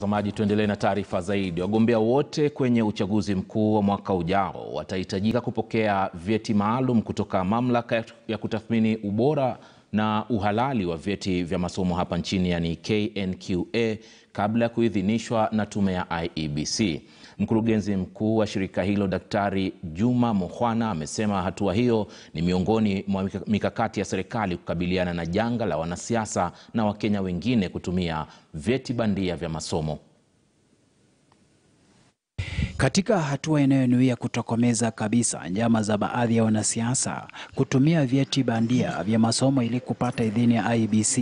Mtazamaji, tuendelee na taarifa zaidi. Wagombea wote kwenye uchaguzi mkuu wa mwaka ujao watahitajika kupokea vyeti maalum kutoka mamlaka ya kutathmini ubora na uhalali wa vyeti vya masomo hapa nchini yani KNQA kabla ya kuidhinishwa na tume ya IEBC. Mkurugenzi mkuu wa shirika hilo Daktari Juma Mukhwana amesema hatua hiyo ni miongoni mwa mikakati ya serikali kukabiliana na janga la wanasiasa na Wakenya wengine kutumia vyeti bandia vya masomo. Katika hatua inayonuia kutokomeza kabisa njama za baadhi ya wanasiasa kutumia vyeti bandia vya masomo ili kupata idhini ya IEBC,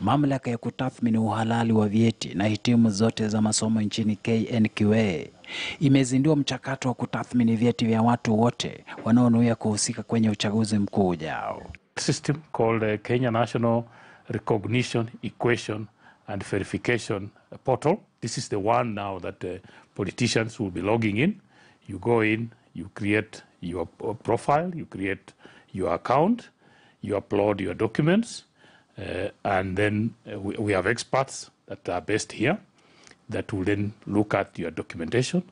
mamlaka ya kutathmini uhalali wa vyeti na hitimu zote za masomo nchini KNQA imezindua mchakato wa kutathmini vyeti vya watu wote wanaonuia kuhusika kwenye uchaguzi mkuu ujao. System called uh, Kenya National Recognition Equation and Verification Portal This is the one now that uh, politicians will be logging in. You go in, you create your uh, profile, you create your account, you upload your documents, uh, and then uh, we, we have experts that are based here that will then look at your documentation.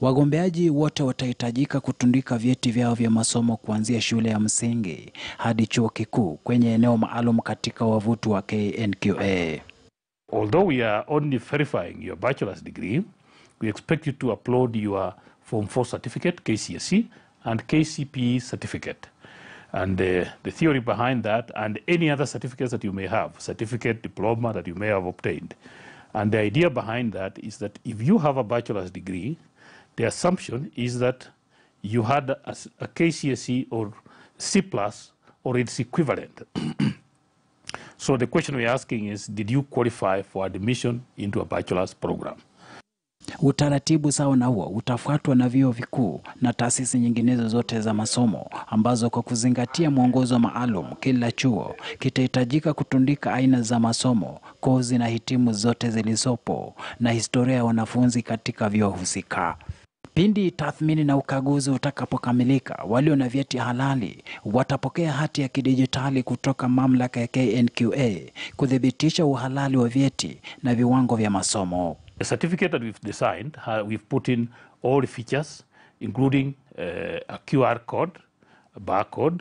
Wagombeaji wote watahitajika kutundika vyeti vyao vya masomo kuanzia shule ya msingi hadi chuo kikuu kwenye eneo maalum katika wavuti wa KNQA. Although we are only verifying your bachelor's degree, we expect you to upload your Form 4 certificate, KCSE, and KCPE certificate. And uh, the theory behind that, and any other certificates that you may have, certificate, diploma that you may have obtained. And the idea behind that is that if you have a bachelor's degree, the assumption is that you had a, a KCSE or C plus or its equivalent. So the question we're asking is, did you qualify for admission into a bachelor's program? Utaratibu sawa na huo utafuatwa na vyuo vikuu na taasisi nyinginezo zote za masomo ambazo kwa kuzingatia mwongozo maalum, kila chuo kitahitajika kutundika aina za masomo, kozi na hitimu zote zilizopo na historia ya wanafunzi katika vyuo husika. Pindi tathmini na ukaguzi utakapokamilika, walio na vyeti halali watapokea hati ya kidijitali kutoka mamlaka ya KNQA kuthibitisha uhalali wa vyeti na viwango vya masomo. The certificate that we've designed, we've put in all features including uh, a QR code, a barcode.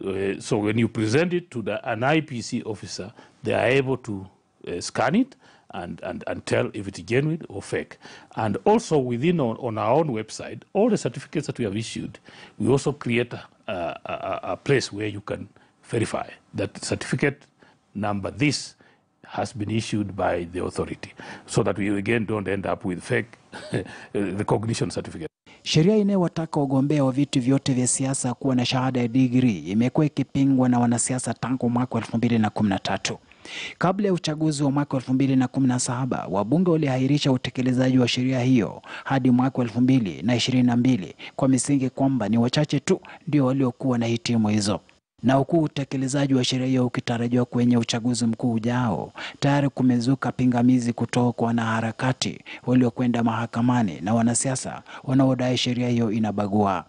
Uh, so when you present it to the, an IPC officer, they are able to uh, scan it and, and, and tell if it's genuine or fake. And also within on, on our own website, all the certificates that we have issued, we also create a, a, a place where you can verify that certificate number this has been issued by the authority so that we again don't end up with fake the cognition certificate. Sheria inayowataka wagombea wa viti vyote vya siasa kuwa na shahada ya digrii imekuwa ikipingwa na wanasiasa tangu mwaka 2013. Kabla ya uchaguzi wa mwaka 2017 wabunge waliahirisha utekelezaji wa sheria hiyo hadi mwaka 2022 kwa misingi kwamba ni wachache tu ndio waliokuwa na hitimu hizo na huku utekelezaji wa sheria hiyo ukitarajiwa kwenye uchaguzi mkuu ujao, tayari kumezuka pingamizi kutoka kwa wanaharakati waliokwenda mahakamani na wanasiasa wanaodai sheria hiyo inabagua.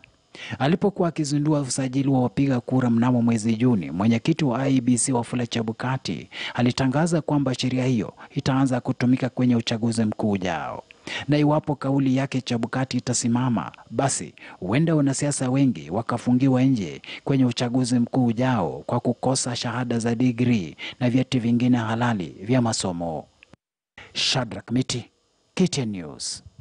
Alipokuwa akizindua usajili wa wapiga kura mnamo mwezi Juni, mwenyekiti wa IEBC Wafula Chebukati alitangaza kwamba sheria hiyo itaanza kutumika kwenye uchaguzi mkuu ujao na iwapo kauli yake Chebukati itasimama, basi huenda wanasiasa wengi wakafungiwa nje kwenye uchaguzi mkuu ujao kwa kukosa shahada za digrii na vyeti vingine halali vya masomo. Shadrack Miti, KTN News.